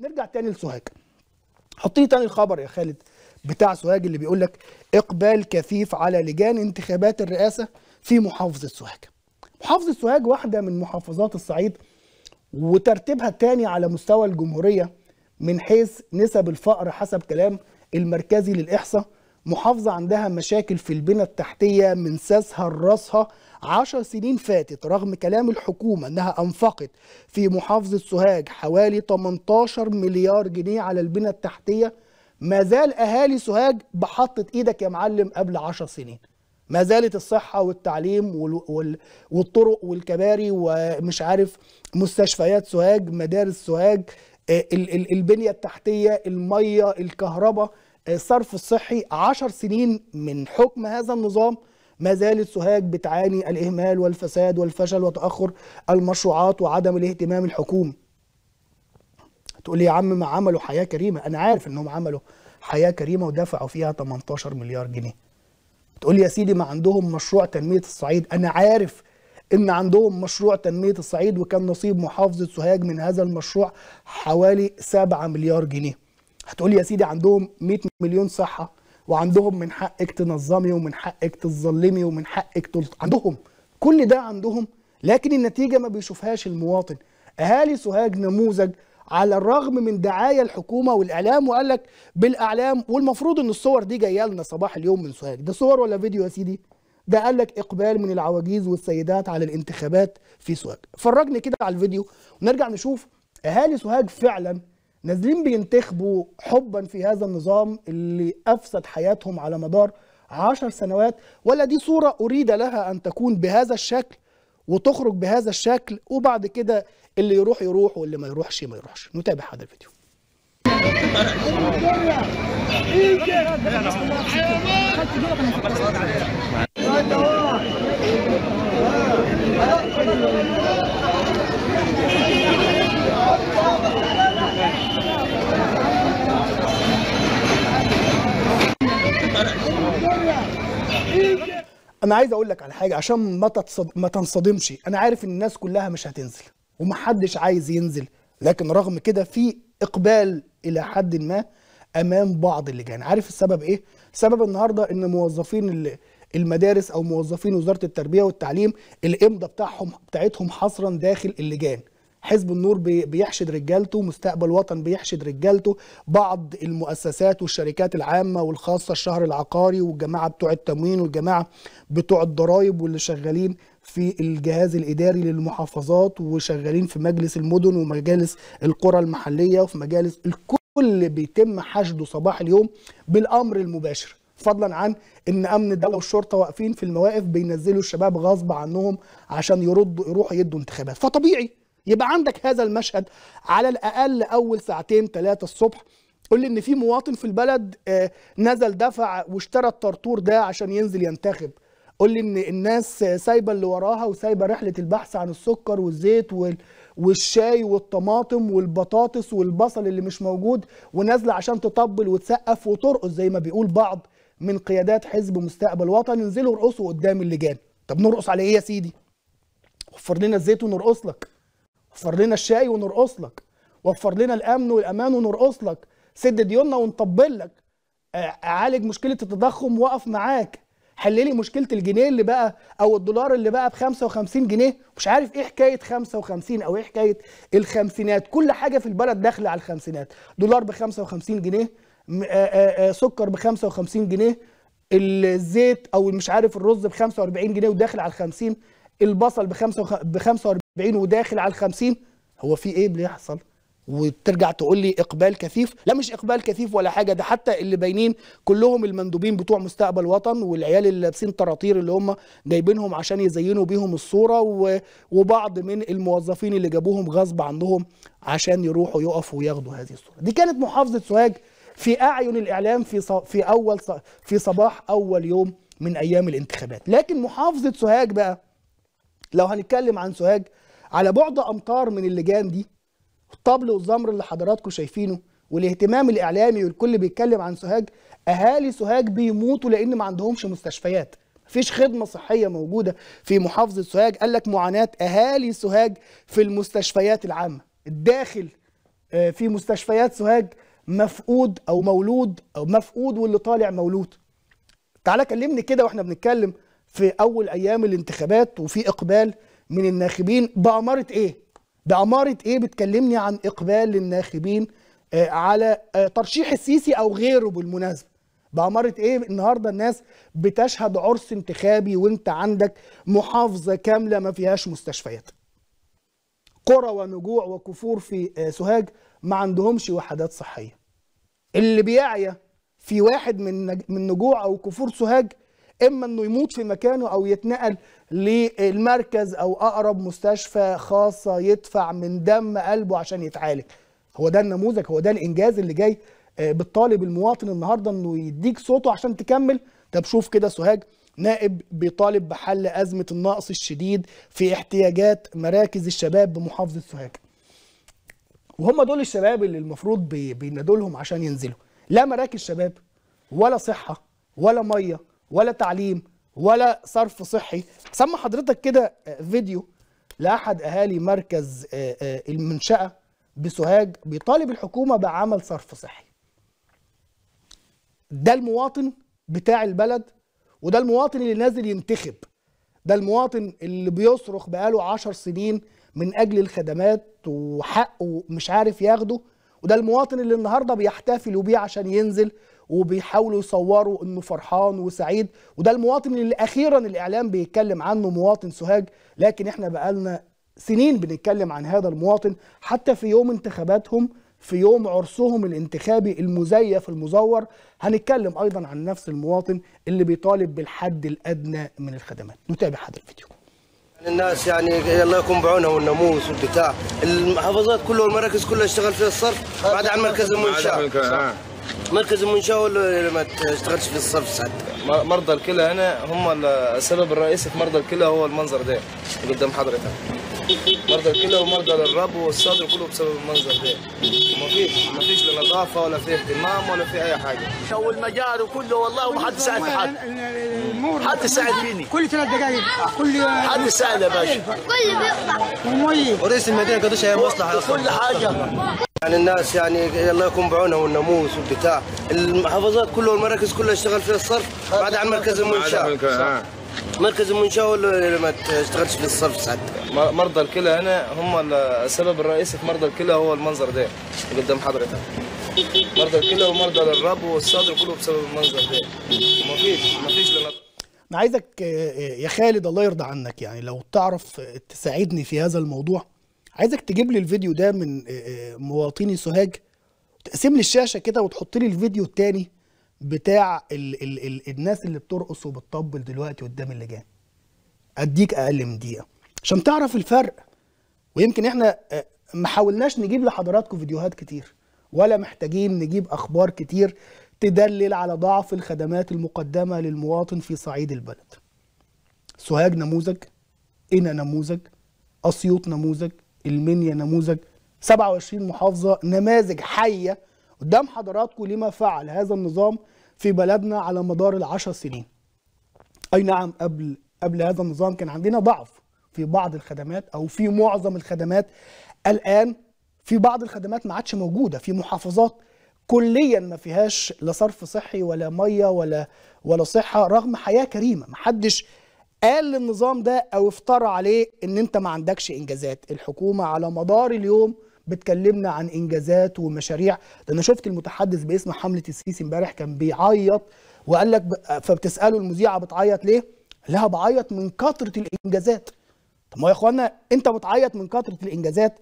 نرجع تاني لسوهاج لي تاني الخبر يا خالد بتاع سوهاج اللي بيقول لك اقبال كثيف على لجان انتخابات الرئاسه في محافظه سوهاج محافظه سوهاج واحده من محافظات الصعيد وترتيبها الثاني على مستوى الجمهوريه من حيث نسب الفقر حسب كلام المركزي للاحصاء محافظه عندها مشاكل في البنى التحتيه من ساسها لراسها عشر سنين فاتت رغم كلام الحكومة أنها أنفقت في محافظة سوهاج حوالي 18 مليار جنيه على البنى التحتية ما زال أهالي سوهاج بحطت إيدك يا معلم قبل عشر سنين ما زالت الصحة والتعليم والطرق والكباري ومش عارف مستشفيات سوهاج مدارس سوهاج آه، البنية التحتية المية الكهرباء الصرف آه، الصحي عشر سنين من حكم هذا النظام ما زالت سوهاج بتعاني الإهمال والفساد والفشل وتأخر المشروعات وعدم الاهتمام الحكومي تقول لي يا عم ما عملوا حياة كريمة أنا عارف أنهم عملوا حياة كريمة ودفعوا فيها 18 مليار جنيه تقول لي يا سيدي ما عندهم مشروع تنمية الصعيد أنا عارف ان عندهم مشروع تنميه الصعيد وكان نصيب محافظه سوهاج من هذا المشروع حوالي 7 مليار جنيه هتقول لي يا سيدي عندهم 100 مليون صحه وعندهم من حقك تنظمي ومن حقك تظلمي ومن حقك تل... عندهم كل ده عندهم لكن النتيجه ما بيشوفهاش المواطن اهالي سوهاج نموذج على الرغم من دعاية الحكومة والإعلام وقال لك بالأعلام والمفروض إن الصور دي جاية لنا صباح اليوم من سوهاج ده صور ولا فيديو يا سيدي ده قال لك إقبال من العواجيز والسيدات على الانتخابات في سوهاج فرجني كده على الفيديو ونرجع نشوف أهالي سوهاج فعلا نازلين بينتخبوا حبا في هذا النظام اللي افسد حياتهم على مدار عشر سنوات ولا دي صوره اريد لها ان تكون بهذا الشكل وتخرج بهذا الشكل وبعد كده اللي يروح يروح واللي ما يروحش ما يروحش نتابع هذا الفيديو انا عايز اقول لك على حاجه عشان ما تتصد... ما تنصدمش انا عارف ان الناس كلها مش هتنزل ومحدش عايز ينزل لكن رغم كده في اقبال الى حد ما امام بعض اللجان عارف السبب ايه سبب النهارده ان موظفين المدارس او موظفين وزاره التربيه والتعليم الامضه بتاعهم بتاعتهم حصرا داخل اللجان حزب النور بيحشد رجالته مستقبل وطن بيحشد رجالته بعض المؤسسات والشركات العامة والخاصة الشهر العقاري والجماعة بتوع التموين والجماعة بتوع الضرائب واللي شغالين في الجهاز الإداري للمحافظات وشغالين في مجلس المدن ومجالس القرى المحلية وفي مجالس الكل بيتم حشده صباح اليوم بالأمر المباشر فضلا عن ان امن الدوله والشرطه واقفين في المواقف بينزلوا الشباب غصب عنهم عشان يردوا يروحوا يدوا انتخابات فطبيعي يبقى عندك هذا المشهد على الاقل اول ساعتين ثلاثه الصبح قول لي ان في مواطن في البلد آه، نزل دفع واشترى الطرطور ده عشان ينزل ينتخب قول لي ان الناس سايبه اللي وراها وسايبه رحله البحث عن السكر والزيت والشاي والطماطم والبطاطس والبصل اللي مش موجود ونازله عشان تطبل وتسقف وترقص زي ما بيقول بعض من قيادات حزب مستقبل وطن انزلوا ارقصوا قدام اللجان طب نرقص على ايه يا سيدي وفر لنا الزيت ونرقص لك وفر لنا الشاي ونرقص لك وفر لنا الامن والامان ونرقص لك سد ديوننا ونطبل لك آه، عالج مشكله التضخم وقف معاك حل لي مشكله الجنيه اللي بقى او الدولار اللي بقى ب 55 جنيه مش عارف ايه حكايه 55 او ايه حكايه الخمسينات كل حاجه في البلد داخله على الخمسينات دولار ب 55 جنيه آه، آه، سكر ب 55 جنيه الزيت او مش عارف الرز ب 45 جنيه وداخل على ال 50 البصل ب 45 40 وداخل على ال 50 هو في ايه بيحصل؟ وترجع تقول لي اقبال كثيف لا مش اقبال كثيف ولا حاجه ده حتى اللي باينين كلهم المندوبين بتوع مستقبل وطن والعيال اللي لابسين طراطير اللي هم جايبينهم عشان يزينوا بيهم الصوره وبعض من الموظفين اللي جابوهم غصب عنهم عشان يروحوا يقفوا وياخدوا هذه الصوره دي كانت محافظه سوهاج في اعين الاعلام في في اول في صباح اول يوم من ايام الانتخابات لكن محافظه سوهاج بقى لو هنتكلم عن سوهاج على بعد امتار من اللجان دي الطبل والزمر اللي حضراتكم شايفينه والاهتمام الاعلامي والكل بيتكلم عن سوهاج اهالي سوهاج بيموتوا لان ما عندهمش مستشفيات مفيش خدمه صحيه موجوده في محافظه سوهاج قال لك معاناه اهالي سوهاج في المستشفيات العامه الداخل آه، في مستشفيات سوهاج مفقود او مولود او مفقود واللي طالع مولود تعالى كلمني كده واحنا بنتكلم في اول ايام الانتخابات وفي اقبال من الناخبين باماره ايه باماره ايه بتكلمني عن اقبال الناخبين آه، على آه، ترشيح السيسي او غيره بالمناسبه بأمارة ايه النهاردة الناس بتشهد عرس انتخابي وانت عندك محافظة كاملة ما فيهاش مستشفيات قرى ونجوع وكفور في آه، سوهاج ما عندهمش وحدات صحية اللي بيعيا في واحد من من نجوع او كفور سوهاج اما انه يموت في مكانه او يتنقل للمركز او اقرب مستشفى خاصه يدفع من دم قلبه عشان يتعالج هو ده النموذج هو ده الانجاز اللي جاي آه، بالطالب المواطن النهارده انه يديك صوته عشان تكمل طب شوف كده سوهاج نائب بيطالب بحل ازمه النقص الشديد في احتياجات مراكز الشباب بمحافظه سوهاج وهم دول الشباب اللي المفروض بينادوا لهم عشان ينزلوا لا مراكز شباب ولا صحه ولا ميه ولا تعليم ولا صرف صحي سمى حضرتك كده آه، فيديو لاحد اهالي مركز آه، آه، المنشاه بسوهاج بيطالب الحكومه بعمل صرف صحي ده المواطن بتاع البلد وده المواطن اللي نازل ينتخب ده المواطن اللي بيصرخ بقاله عشر سنين من اجل الخدمات وحقه مش عارف ياخده وده المواطن اللي النهارده بيحتفلوا بيه عشان ينزل وبيحاولوا يصوروا انه فرحان وسعيد وده المواطن اللي اخيرا الاعلام بيتكلم عنه مواطن سوهاج لكن احنا بقالنا سنين بنتكلم عن هذا المواطن حتى في يوم انتخاباتهم في يوم عرسهم الانتخابي المزيف المزور هنتكلم ايضا عن نفس المواطن اللي بيطالب بالحد الادنى من الخدمات نتابع هذا الفيديو الناس يعني الله يكون بعونهم والناموس والبتاع المحافظات كلها والمراكز كلها اشتغل فيها الصرف بعد عن مركز المنشاه مركز المنشاه ولا ما تشتغلش في الصرف سعد مرضى الكلى هنا هم السبب الرئيسي في مرضى الكلى هو المنظر ده اللي قدام حضرتك مرضى الكلى ومرضى الرب والصدر كله بسبب المنظر ده ما ما فيش لا نظافه ولا في اهتمام ولا في اي حاجه المجاري كله والله ما حد ساعد في حد حد ساعد فيني كل ثلاث دقائق كل حد ساعد يا باشا كل بيقطع وميه ورئيس المدينه قديش هي مصلحه كل حاجه يعني الناس يعني الله يكون بعونها والناموس والبتاع المحافظات كلها والمراكز كلها اشتغل فيها الصرف ما عدا عن مركز المنشاه مركز المنشاه آه. هو اللي ما اشتغلش في الصرف ساعات مرضى الكلى هنا هم السبب الرئيسي في مرضى الكلى هو المنظر ده قدام حضرتك مرضى الكلى ومرضى الرب والصدر كله بسبب المنظر ده ما فيش ما فيش انا عايزك آه، آه، يا خالد الله يرضى عنك يعني لو تعرف تساعدني في هذا الموضوع عايزك تجيب لي الفيديو ده من آه، آه، مواطني سوهاج تقسم لي الشاشه كده وتحط لي الفيديو الثاني بتاع الـ الـ الـ الناس اللي بترقص وبتطبل دلوقتي قدام اللجان اديك اقل من دقيقه عشان تعرف الفرق ويمكن احنا آه، ما حاولناش نجيب لحضراتكم فيديوهات كتير ولا محتاجين نجيب اخبار كتير تدلل على ضعف الخدمات المقدمه للمواطن في صعيد البلد سوهاج نموذج انا نموذج اسيوط نموذج المنيا نموذج 27 محافظة نماذج حية قدام حضراتكم لما فعل هذا النظام في بلدنا على مدار العشر سنين أي نعم قبل قبل هذا النظام كان عندنا ضعف في بعض الخدمات أو في معظم الخدمات الآن في بعض الخدمات ما عادش موجودة في محافظات كليا ما فيهاش لا صرف صحي ولا ميه ولا ولا صحه رغم حياه كريمه ما حدش قال للنظام ده او افترى عليه ان انت ما عندكش انجازات الحكومه على مدار اليوم بتكلمنا عن انجازات ومشاريع ده انا شفت المتحدث باسم حمله السيسي امبارح كان بيعيط وقال لك ب... فبتساله المذيعه بتعيط ليه لها بعيط من كثره الانجازات طب ما يا اخوانا انت بتعيط من كثره الانجازات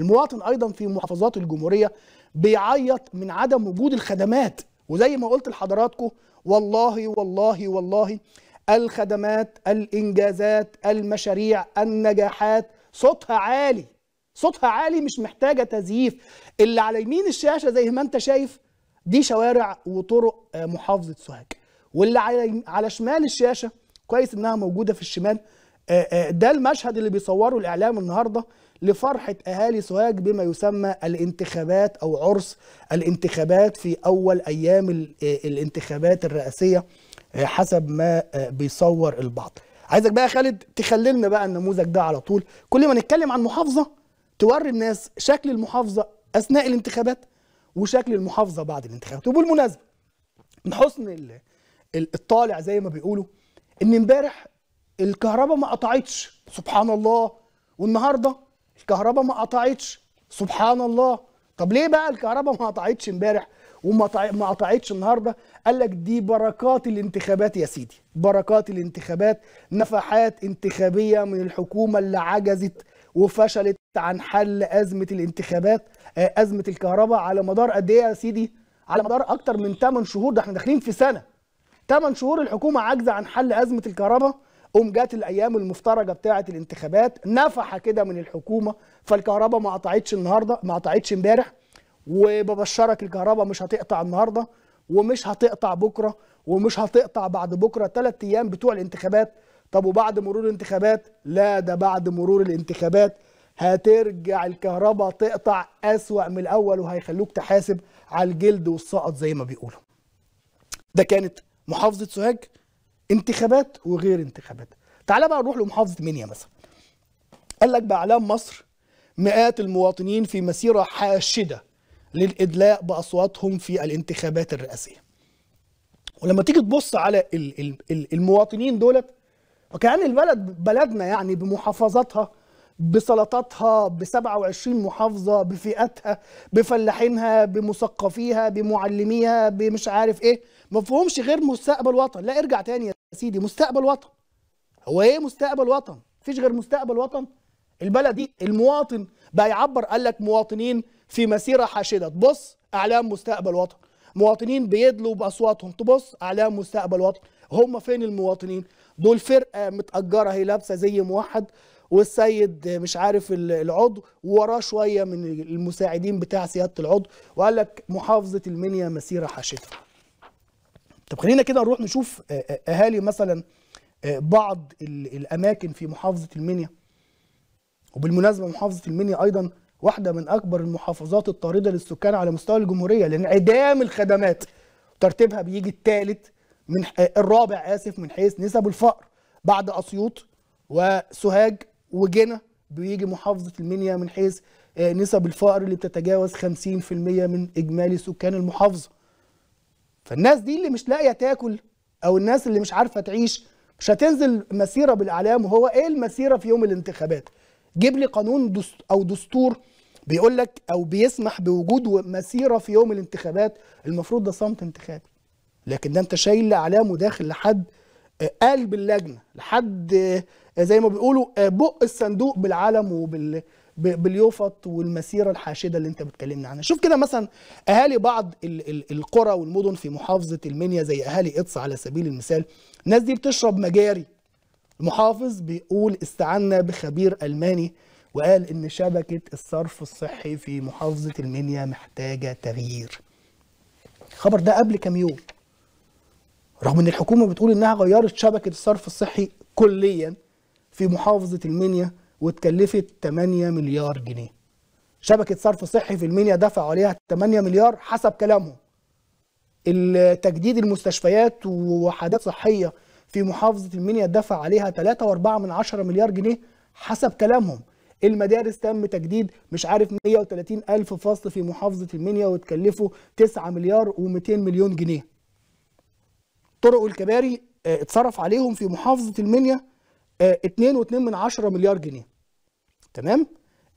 المواطن ايضا في محافظات الجمهوريه بيعيط من عدم وجود الخدمات وزي ما قلت لحضراتكم والله والله والله الخدمات الانجازات المشاريع النجاحات صوتها عالي صوتها عالي مش محتاجه تزييف اللي على يمين الشاشه زي ما انت شايف دي شوارع وطرق آه، محافظه سوهاج واللي على شمال الشاشه كويس انها موجوده في الشمال آه، آه، ده المشهد اللي بيصوره الاعلام النهارده لفرحه اهالي سوهاج بما يسمى الانتخابات او عرس الانتخابات في اول ايام الانتخابات الرئاسيه آه، حسب ما آه، بيصور البعض عايزك بقى يا خالد تخللنا بقى النموذج ده على طول كل ما نتكلم عن محافظه توري الناس شكل المحافظه اثناء الانتخابات وشكل المحافظه بعد الانتخابات وبالمناسبه من حسن الطالع زي ما بيقولوا ان امبارح الكهرباء ما قطعتش سبحان الله والنهارده الكهرباء ما قطعتش سبحان الله طب ليه بقى الكهرباء ما قطعتش امبارح وما قطعتش النهارده قال لك دي بركات الانتخابات يا سيدي بركات الانتخابات نفحات انتخابيه من الحكومه اللي عجزت وفشلت عن حل ازمه الانتخابات آه، ازمه الكهرباء على مدار قد ايه يا سيدي على مدار اكتر من 8 شهور ده احنا داخلين في سنه 8 شهور الحكومه عاجزه عن حل ازمه الكهرباء قوم جت الايام المفترجه بتاعه الانتخابات نفحه كده من الحكومه فالكهرباء ما قطعتش النهارده ما قطعتش امبارح وببشرك الكهرباء مش هتقطع النهارده ومش هتقطع بكره ومش هتقطع بعد بكره ثلاث ايام بتوع الانتخابات طب وبعد مرور الانتخابات لا ده بعد مرور الانتخابات هترجع الكهرباء تقطع اسوأ من الاول وهيخلوك تحاسب على الجلد والسقط زي ما بيقولوا ده كانت محافظه سوهاج انتخابات وغير انتخابات تعال بقى نروح لمحافظه منيا مثلا قال لك باعلام مصر مئات المواطنين في مسيره حاشده للإدلاء بأصواتهم في الانتخابات الرئاسية ولما تيجي تبص على المواطنين دولت وكأن البلد بلدنا يعني بمحافظاتها بسلطاتها ب 27 محافظة بفئاتها بفلاحينها بمثقفيها بمعلميها بمش عارف ايه ما فيهمش غير مستقبل وطن لا ارجع تاني يا سيدي مستقبل وطن هو ايه مستقبل وطن مفيش غير مستقبل وطن البلد دي المواطن بقى يعبر قال لك مواطنين في مسيرة حاشدة تبص أعلام مستقبل وطن مواطنين بيدلوا بأصواتهم تبص أعلام مستقبل وطن هم فين المواطنين دول فرقة متأجرة هي لابسة زي موحد والسيد مش عارف العضو ووراه شوية من المساعدين بتاع سيادة العضو وقال لك محافظة المنيا مسيرة حاشدة طب خلينا كده نروح نشوف آه، آه، أهالي مثلا آه، بعض الأماكن في محافظة المنيا وبالمناسبة محافظة المنيا أيضا واحدة من أكبر المحافظات الطاردة للسكان على مستوى الجمهورية لانعدام الخدمات ترتيبها بيجي الثالث من الرابع آسف من حيث نسب الفقر بعد أسيوط وسوهاج وجنة بيجي محافظة المنيا من حيث آه، نسب الفقر اللي بتتجاوز 50% من إجمالي سكان المحافظة فالناس دي اللي مش لاقية تاكل أو الناس اللي مش عارفة تعيش مش هتنزل مسيرة بالإعلام وهو إيه المسيرة في يوم الانتخابات جيب لي قانون دست او دستور بيقول لك او بيسمح بوجود مسيره في يوم الانتخابات المفروض ده صمت انتخابي لكن ده انت شايل اعلام وداخل لحد آه، قلب اللجنه لحد آه، زي ما بيقولوا آه، بق الصندوق بالعلم وبال باليوفط والمسيره الحاشده اللي انت بتكلمنا عنها شوف كده مثلا اهالي بعض ال ال القرى والمدن في محافظه المنيا زي اهالي قطس على سبيل المثال الناس دي بتشرب مجاري المحافظ بيقول استعنا بخبير ألماني وقال إن شبكة الصرف الصحي في محافظة المنيا محتاجة تغيير الخبر ده قبل كام يوم رغم ان الحكومه بتقول انها غيرت شبكه الصرف الصحي كليا في محافظه المنيا واتكلفت 8 مليار جنيه شبكه صرف صحي في المنيا دفعوا عليها 8 مليار حسب كلامهم تجديد المستشفيات ووحدات صحيه في محافظة المنيا دفع عليها 3.4 مليار جنيه حسب كلامهم المدارس تم تجديد مش عارف 130 ألف فصل في محافظة المنيا وتكلفوا 9 مليار و200 مليون جنيه طرق الكباري آه، اتصرف عليهم في محافظة المنيا 2.2 آه، من عشرة مليار جنيه تمام؟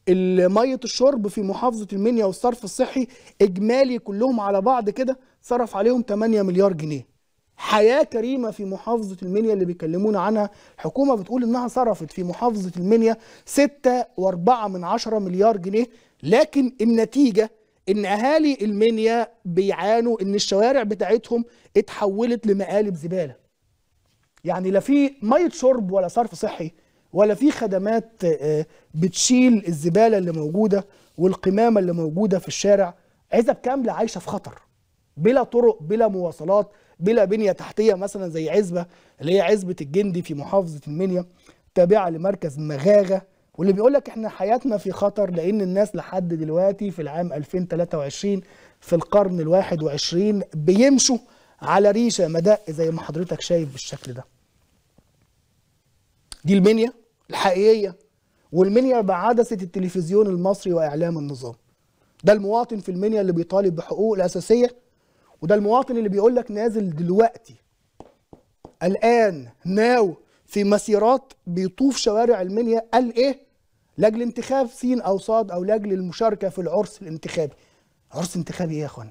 ميه الشرب في محافظه المنيا والصرف الصحي اجمالي كلهم على بعض كده صرف عليهم 8 مليار جنيه حياه كريمه في محافظه المنيا اللي بيكلمونا عنها حكومه بتقول انها صرفت في محافظه المنيا 6.4 من 10 مليار جنيه لكن النتيجه ان اهالي المنيا بيعانوا ان الشوارع بتاعتهم اتحولت لمقالب زباله يعني لا في ميه شرب ولا صرف صحي ولا في خدمات آه، بتشيل الزباله اللي موجوده والقمامه اللي موجوده في الشارع عزب كامله عايشه في خطر بلا طرق بلا مواصلات بلا بنية تحتية مثلا زي عزبة اللي هي عزبة الجندي في محافظة المنيا تابعة لمركز مغاغة واللي بيقول لك احنا حياتنا في خطر لان الناس لحد دلوقتي في العام 2023 في القرن ال21 بيمشوا على ريشة مدق زي ما حضرتك شايف بالشكل ده دي المنيا الحقيقية والمنيا بعدسة التلفزيون المصري وإعلام النظام ده المواطن في المنيا اللي بيطالب بحقوقه الأساسية وده المواطن اللي بيقول لك نازل دلوقتي الان ناو في مسيرات بيطوف شوارع المنيا قال ايه لاجل انتخاب سين او صاد او لاجل المشاركه في العرس الانتخابي عرس انتخابي ايه يا اخوانا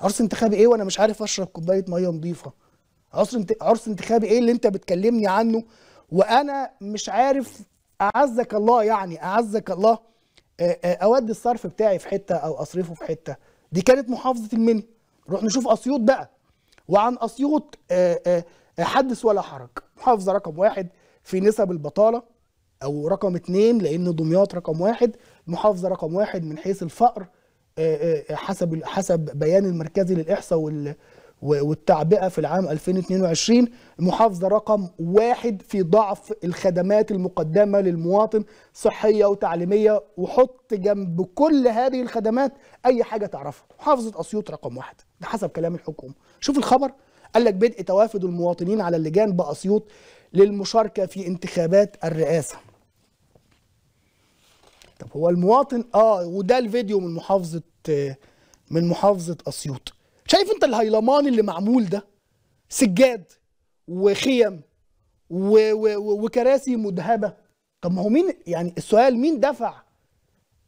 عرس انتخابي ايه وانا مش عارف اشرب كوبايه ميه نظيفه عرس عرس انتخابي ايه اللي انت بتكلمني عنه وانا مش عارف اعزك الله يعني اعزك الله اودي الصرف بتاعي في حته او اصرفه في حته دي كانت محافظه المنيا نروح نشوف اسيوط بقى وعن اسيوط آه، آه، آه، حدث ولا حرج محافظه رقم واحد في نسب البطاله او رقم اتنين لان دمياط رقم واحد محافظه رقم واحد من حيث الفقر حسب حسب بيان المركزي للاحصاء والتعبئة في العام 2022 المحافظة رقم واحد في ضعف الخدمات المقدمة للمواطن صحية وتعليمية وحط جنب كل هذه الخدمات أي حاجة تعرفها محافظة أسيوط رقم واحد ده حسب كلام الحكومة شوف الخبر قال لك بدء توافد المواطنين على اللجان بأسيوط للمشاركة في انتخابات الرئاسة طب هو المواطن اه وده الفيديو من محافظة من محافظة أسيوط شايف انت الهيلمان اللي معمول ده سجاد وخيم و و وكراسي مذهبه طب ما هو مين يعني السؤال مين دفع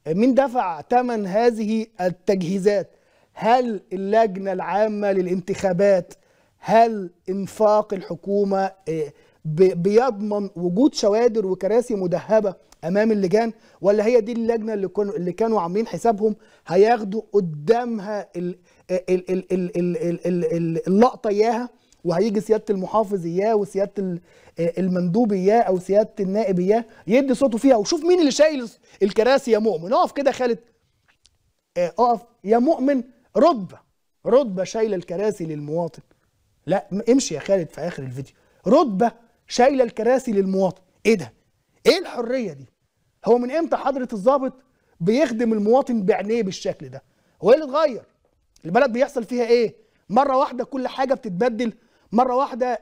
مين دفع ثمن هذه التجهيزات هل اللجنه العامه للانتخابات هل انفاق الحكومه إيه؟ بيضمن وجود شوادر وكراسي مدهبه امام اللجان ولا هي دي اللجنه اللي, اللي كانوا عاملين حسابهم هياخدوا قدامها اللقطه اياها وهيجي سياده المحافظ اياه وسياده المندوب اياه او سياده النائب اياه يدي صوته فيها وشوف مين اللي شايل الكراسي يا مؤمن اقف كده خالد آه، اقف يا مؤمن رتبه رتبه شايله الكراسي للمواطن لا امشي يا خالد في اخر الفيديو رتبه شايله الكراسي للمواطن ايه ده ايه الحريه دي هو من امتى حضره الضابط بيخدم المواطن بعينيه بالشكل ده هو ايه اللي اتغير البلد بيحصل فيها ايه مره واحده كل حاجه بتتبدل مره واحده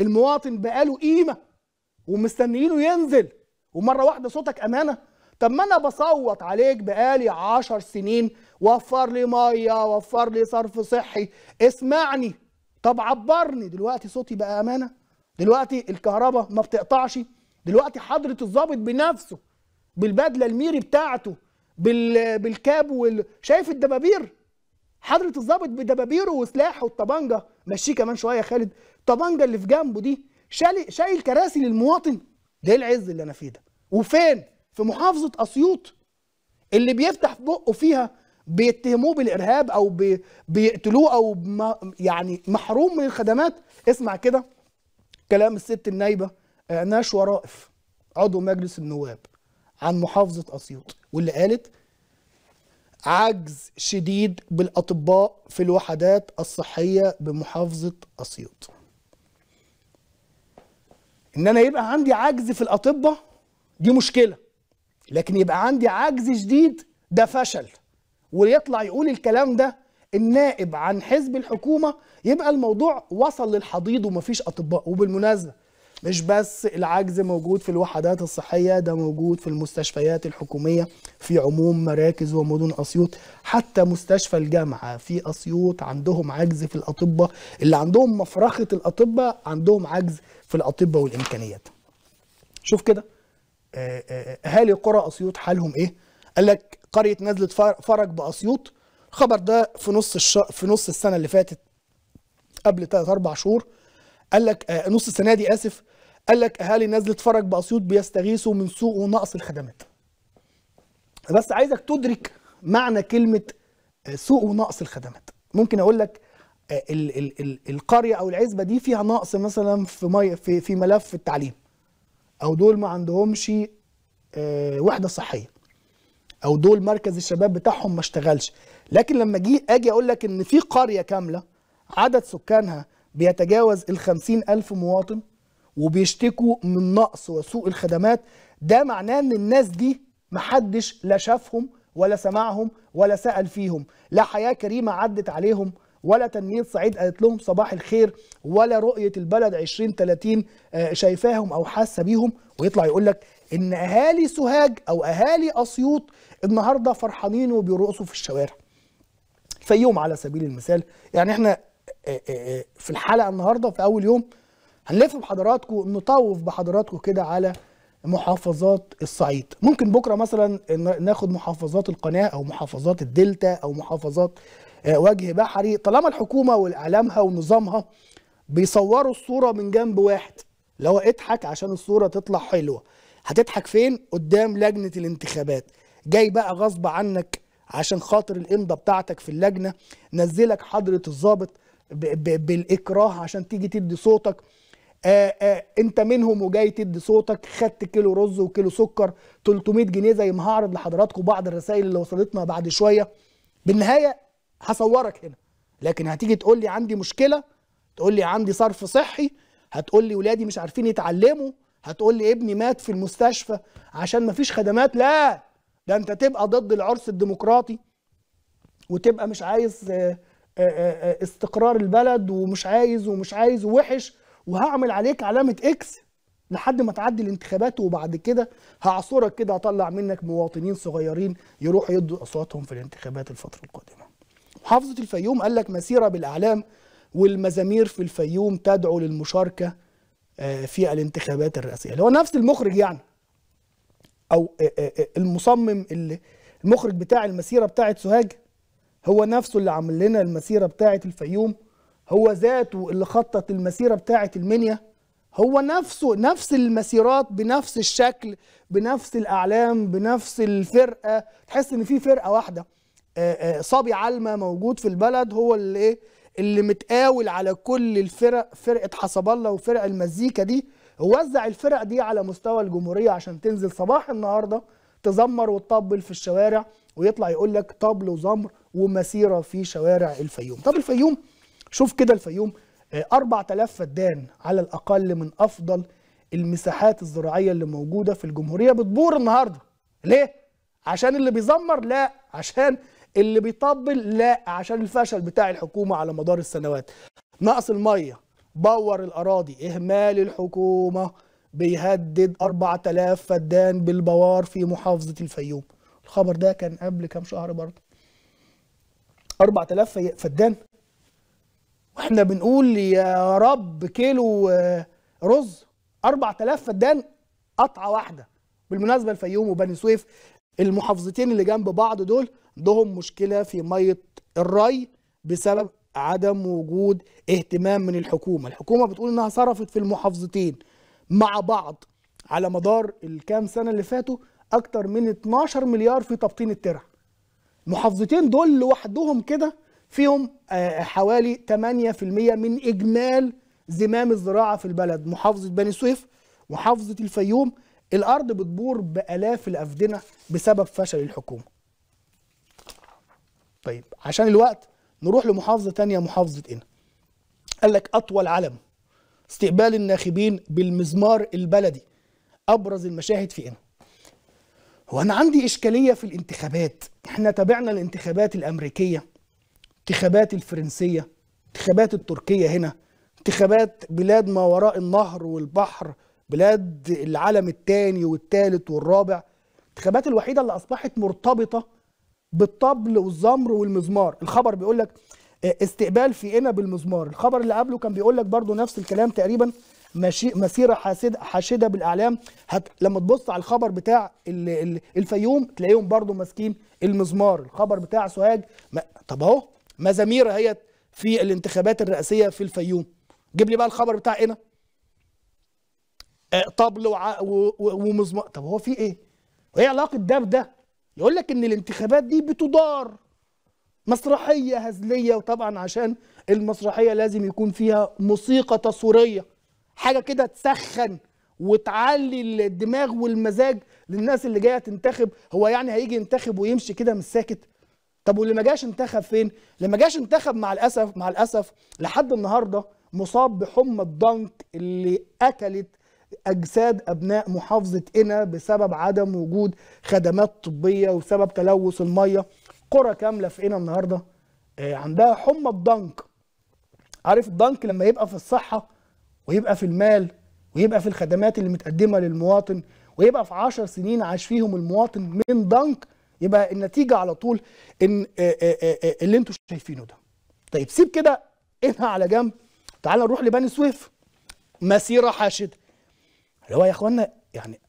المواطن بقاله قيمه ومستنيينه ينزل ومره واحده صوتك امانه طب ما انا بصوت عليك بقالي عشر سنين وفر لي ميه وفر لي صرف صحي اسمعني طب عبرني دلوقتي صوتي بقى امانه دلوقتي الكهرباء ما بتقطعش دلوقتي حضره الضابط بنفسه بالبدله الميري بتاعته بال... بالكاب وال... شايف الدبابير حضره الضابط بدبابيره وسلاحه والطبنجه مشيه كمان شويه يا خالد الطبنجه اللي في جنبه دي شايل شاي كراسي للمواطن ده العز اللي انا فيه ده وفين في محافظه اسيوط اللي بيفتح بقه فيها بيتهموه بالارهاب او بي... بيقتلوه او ما... يعني محروم من الخدمات اسمع كده كلام الست النايبه آه، ناشوى رائف عضو مجلس النواب عن محافظه اسيوط واللي قالت عجز شديد بالاطباء في الوحدات الصحيه بمحافظه اسيوط ان انا يبقى عندي عجز في الاطباء دي مشكله لكن يبقى عندي عجز شديد ده فشل ويطلع يقول الكلام ده النائب عن حزب الحكومه يبقى الموضوع وصل للحضيض ومفيش اطباء وبالمناسبه مش بس العجز موجود في الوحدات الصحيه ده موجود في المستشفيات الحكوميه في عموم مراكز ومدن اسيوط حتى مستشفى الجامعه في اسيوط عندهم عجز في الاطباء اللي عندهم مفرخه الاطباء عندهم عجز في الاطباء والامكانيات شوف كده آه، آه، آه، اهالي قرى اسيوط حالهم ايه قال لك قريه نزلت فرج باسيوط الخبر ده في نص الش... في نص السنه اللي فاتت قبل ثلاث اربع شهور قال لك آه نص السنه دي اسف قال لك اهالي نزله اتفرج باسيوط بيستغيثوا من سوء ونقص الخدمات بس عايزك تدرك معنى كلمه آه سوء ونقص الخدمات ممكن اقول لك آه ال... ال... ال... القريه او العزبه دي فيها نقص مثلا في مي... في في ملف التعليم او دول ما عندهمش آه، وحده صحيه او دول مركز الشباب بتاعهم ما اشتغلش لكن لما جي اجي اقول لك ان في قريه كامله عدد سكانها بيتجاوز ال ألف مواطن وبيشتكوا من نقص وسوء الخدمات ده معناه ان الناس دي محدش لا شافهم ولا سمعهم ولا سأل فيهم لا حياة كريمة عدت عليهم ولا تنمية صعيد قالت لهم صباح الخير ولا رؤية البلد 2030 آه، شايفاهم أو حاسة بيهم ويطلع يقول لك إن أهالي سوهاج أو أهالي أسيوط النهاردة فرحانين وبيرقصوا في الشوارع الفيوم على سبيل المثال يعني احنا آه، آه، في الحلقة النهاردة في أول يوم هنلف بحضراتكم نطوف بحضراتكم كده على محافظات الصعيد ممكن بكره مثلا ناخد محافظات القناه او محافظات الدلتا او محافظات آه، وجه بحري طالما الحكومه والاعلامها ونظامها بيصوروا الصوره من جنب واحد اللي هو اضحك عشان الصوره تطلع حلوه هتضحك فين قدام لجنه الانتخابات جاي بقى غصب عنك عشان خاطر الامضه بتاعتك في اللجنه نزلك حضره الضابط بالاكراه عشان تيجي تدي صوتك آآ آه، آآ آه، انت منهم وجاي تدي صوتك خدت كيلو رز وكيلو سكر 300 جنيه زي ما هعرض لحضراتكم بعض الرسائل اللي وصلتنا بعد شويه بالنهايه هصورك هنا لكن هتيجي تقول لي عندي مشكله تقول لي عندي صرف صحي هتقول لي ولادي مش عارفين يتعلموا هتقول لي ابني مات في المستشفى عشان مفيش خدمات لا ده انت تبقى ضد العرس الديمقراطي وتبقى مش عايز آه، آه، آه، استقرار البلد ومش عايز ومش عايز وحش وهعمل عليك علامه اكس لحد ما تعدي الانتخابات وبعد كده هعصرك كده هطلع منك مواطنين صغيرين يروحوا يدوا اصواتهم في الانتخابات الفتره القادمه محافظة الفيوم قال لك مسيرة بالأعلام والمزامير في الفيوم تدعو للمشاركة آه، في الانتخابات الرئاسية اللي هو نفس المخرج يعني أو آه، آه، المصمم اللي المخرج بتاع المسيرة بتاعة سوهاج هو نفسه اللي عامل لنا المسيرة بتاعة الفيوم هو ذاته اللي خطط المسيرة بتاعة المنيا هو نفسه نفس المسيرات بنفس الشكل بنفس الأعلام بنفس الفرقة تحس إن في فرقة واحدة آه، آه، صبي علمة موجود في البلد هو اللي ايه اللي متقاول على كل الفرق فرقه حسب الله وفرق المزيكا دي ووزع الفرق دي على مستوى الجمهوريه عشان تنزل صباح النهارده تزمر وتطبل في الشوارع ويطلع يقول لك طبل وزمر ومسيره في شوارع الفيوم طب الفيوم شوف كده الفيوم 4000 آه، فدان على الاقل من افضل المساحات الزراعيه اللي موجوده في الجمهوريه بتبور النهارده ليه عشان اللي بيزمر لا عشان اللي بيطبل لا عشان الفشل بتاع الحكومه على مدار السنوات نقص الميه بور الاراضي اهمال الحكومه بيهدد 4000 فدان بالبوار في محافظه الفيوم الخبر ده كان قبل كام شهر برضه 4000 فدان واحنا بنقول يا رب كيلو آه، رز 4000 فدان قطعه واحده بالمناسبه الفيوم وبني سويف المحافظتين اللي جنب بعض دول عندهم مشكلة في مية الري بسبب عدم وجود اهتمام من الحكومة الحكومة بتقول انها صرفت في المحافظتين مع بعض على مدار الكام سنة اللي فاتوا اكتر من 12 مليار في تبطين الترع المحافظتين دول لوحدهم كده فيهم آه، حوالي 8% من اجمال زمام الزراعة في البلد محافظة بني سويف محافظة الفيوم الارض بتبور بالاف الافدنة بسبب فشل الحكومة طيب عشان الوقت نروح لمحافظة تانية محافظة إنا إيه؟ قال لك أطول علم استقبال الناخبين بالمزمار البلدي أبرز المشاهد في إنا إيه؟ هو أنا عندي إشكالية في الانتخابات إحنا تابعنا الانتخابات الأمريكية انتخابات الفرنسية انتخابات التركية هنا انتخابات بلاد ما وراء النهر والبحر بلاد العالم الثاني والثالث والرابع الانتخابات الوحيدة اللي أصبحت مرتبطة بالطبل والزمر والمزمار الخبر بيقول لك آه، استقبال في قنا بالمزمار الخبر اللي قبله كان بيقول لك برضو نفس الكلام تقريبا مسيره حاسده حاشده بالاعلام هت لما تبص على الخبر بتاع ال الفيوم تلاقيهم برضو ماسكين المزمار الخبر بتاع سوهاج ما... طب اهو مزامير اهيت في الانتخابات الرئاسيه في الفيوم جيب لي بقى الخبر بتاع قنا آه، طبل وع... و... و... ومزمار طب هو في ايه؟ وايه علاقه ده بده؟ يقول لك ان الانتخابات دي بتدار مسرحيه هزليه وطبعا عشان المسرحيه لازم يكون فيها موسيقى تصويريه حاجه كده تسخن وتعلي الدماغ والمزاج للناس اللي جايه تنتخب هو يعني هيجي ينتخب ويمشي كده مش ساكت طب واللي ما جاش انتخب فين اللي ما جاش انتخب مع الاسف مع الاسف لحد النهارده مصاب بحمى الضنك اللي اكلت اجساد ابناء محافظه قنا بسبب عدم وجود خدمات طبيه وسبب تلوث الميه قرى كامله في قنا النهارده آه، عندها حمى الضنك عارف الضنك لما يبقى في الصحه ويبقى في المال ويبقى في الخدمات اللي متقدمه للمواطن ويبقى في 10 سنين عاش فيهم المواطن من ضنك يبقى النتيجه على طول ان آه، آه، اللي انتم شايفينه ده طيب سيب كده انهى على جنب تعال نروح لبني سويف مسيره حاشده اللي هو يا اخوانا يعني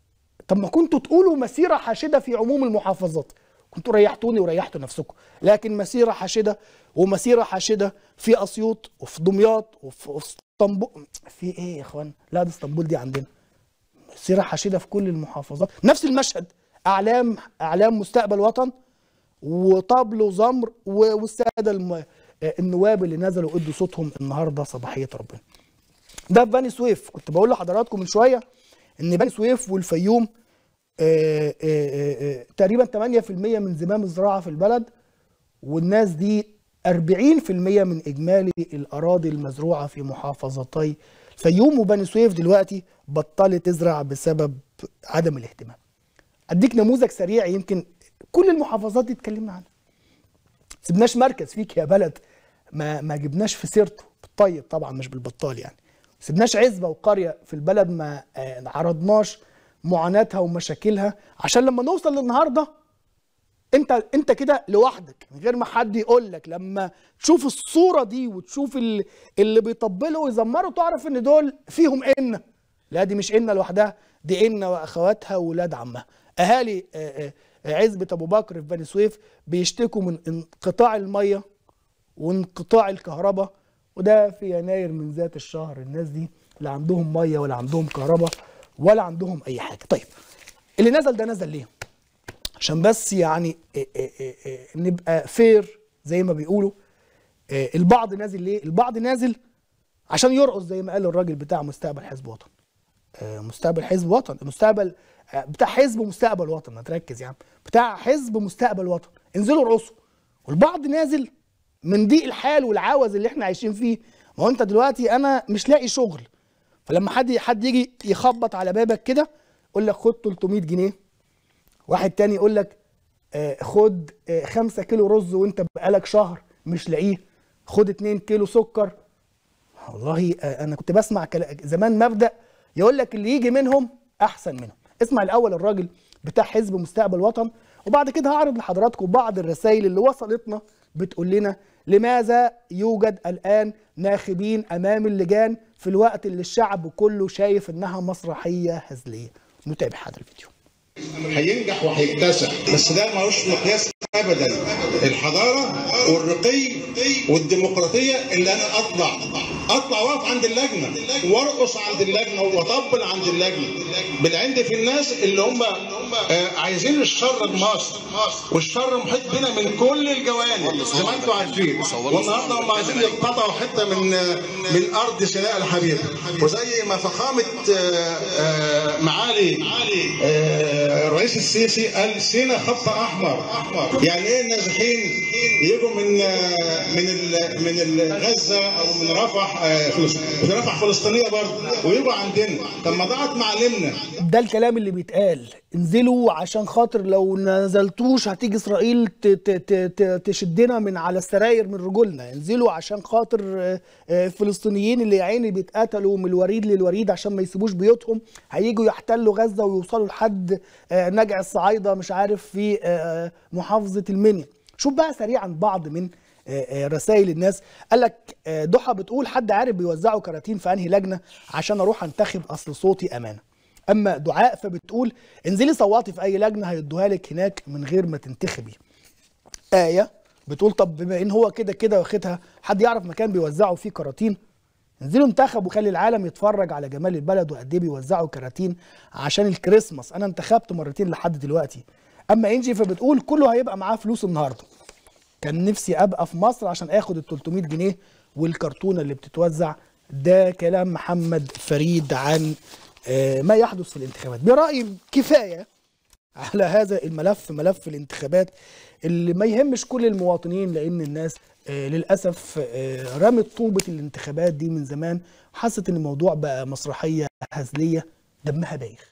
طب ما كنتوا تقولوا مسيره حاشده في عموم المحافظات كنتوا ريحتوني وريحتوا نفسكم لكن مسيره حاشده ومسيره حاشده في اسيوط وفي دمياط وفي اسطنبول في ايه يا اخوانا لا دي اسطنبول دي عندنا مسيره حاشده في كل المحافظات نفس المشهد اعلام اعلام مستقبل وطن وطبل وزمر والساده الم... النواب اللي نزلوا ادوا صوتهم النهارده صباحيه ربنا ده في بني سويف كنت بقول لحضراتكم من شويه ان بني سويف والفيوم آه، آه، آه، تقريبا 8% من زمام الزراعه في البلد والناس دي 40% من اجمالي الاراضي المزروعه في محافظتي الفيوم وبني سويف دلوقتي بطلت تزرع بسبب عدم الاهتمام. اديك نموذج سريع يمكن كل المحافظات دي اتكلمنا عنها. سيبناش مركز فيك يا بلد ما ما جبناش في سيرته بالطيب طبعا مش بالبطال يعني. سيبناش عزبه وقريه في البلد ما آه، عرضناش معاناتها ومشاكلها عشان لما نوصل للنهارده انت انت كده لوحدك من غير ما حد يقول لك لما تشوف الصوره دي وتشوف اللي بيطبلوا ويزمروا تعرف ان دول فيهم ان لا دي مش ان لوحدها دي ان واخواتها واولاد عمها اهالي آه، آه، عزبه ابو بكر في بني سويف بيشتكوا من انقطاع الميه وانقطاع الكهرباء وده في يناير من ذات الشهر الناس دي لا عندهم ميه ولا عندهم كهرباء ولا عندهم اي حاجه طيب اللي نزل ده نزل ليه عشان بس يعني آه، آه، آه، نبقى فير زي ما بيقولوا البعض نازل ليه البعض نازل عشان يرقص زي ما قال الراجل بتاع مستقبل حزب وطن مستقبل حزب وطن مستقبل بتاع حزب مستقبل وطن ما تركز يا يعني. عم بتاع حزب مستقبل وطن انزلوا ارقصوا والبعض نازل من ضيق الحال والعوز اللي احنا عايشين فيه ما هو انت دلوقتي انا مش لاقي شغل فلما حد حد يجي يخبط على بابك كده يقول لك خد 300 جنيه واحد تاني يقول لك آه، خد 5 آه، كيلو رز وانت بقالك شهر مش لاقيه خد 2 كيلو سكر والله آه، انا كنت بسمع زمان مبدا يقول لك اللي يجي منهم احسن منهم اسمع الاول الراجل بتاع حزب مستقبل وطن وبعد كده هعرض لحضراتكم بعض الرسائل اللي وصلتنا بتقول لنا لماذا يوجد الآن ناخبين أمام اللجان في الوقت اللي الشعب كله شايف إنها مسرحية هزلية نتابع هذا الفيديو هينجح وهيكتسح بس ده ملوش مقياس ابدا الحضاره والرقي والديمقراطيه اللي انا اطلع اطلع واقف عند اللجنه وارقص عند اللجنه واطبل عند اللجنه بالعند في الناس اللي هم آه عايزين الشر لمصر والشر محيط بنا من كل الجوانب زي ما انتم عارفين والنهارده هم عايزين يقطعوا حته من آه، من ارض سيناء الحبيب وزي ما فخامه آه، آه، معالي الرئيس السيسي قال سينا خط احمر يعني ايه النازحين يجوا من من من غزه او من رفح فلسطين رفح فلسطينيه برضه ويجوا عندنا طب ما ضاعت معالمنا ده الكلام اللي بيتقال انزل تنزلوا عشان خاطر لو نزلتوش هتيجي اسرائيل تشدنا من على السراير من رجولنا انزلوا عشان خاطر آه، آه، الفلسطينيين اللي يا عيني بيتقتلوا من الوريد للوريد عشان ما يسيبوش بيوتهم هيجوا يحتلوا غزه ويوصلوا لحد آه، نجع الصعايده مش عارف في محافظه المنيا شوف بقى سريعا بعض من رسائل الناس قال لك ضحى بتقول حد عارف بيوزعوا كراتين في انهي لجنه عشان اروح انتخب اصل صوتي امانه اما دعاء فبتقول انزلي صوتي في اي لجنه هيدوها لك هناك من غير ما تنتخبي ايه بتقول طب بما ان هو كده كده واخدها حد يعرف مكان بيوزعوا فيه كراتين انزلوا انتخبوا وخلي العالم يتفرج على جمال البلد وقد ايه بيوزعوا كراتين عشان الكريسماس انا انتخبت مرتين لحد دلوقتي اما انجي فبتقول كله هيبقى معاه فلوس النهارده كان نفسي ابقى في مصر عشان اخد ال 300 جنيه والكرتونه اللي بتتوزع ده كلام محمد فريد عن آه، ما يحدث في الانتخابات برأيي كفاية على هذا الملف ملف الانتخابات اللي ما يهمش كل المواطنين لأن الناس آه، للأسف آه، رمت طوبة الانتخابات دي من زمان حست إن الموضوع بقى مسرحية هزلية دمها بايخ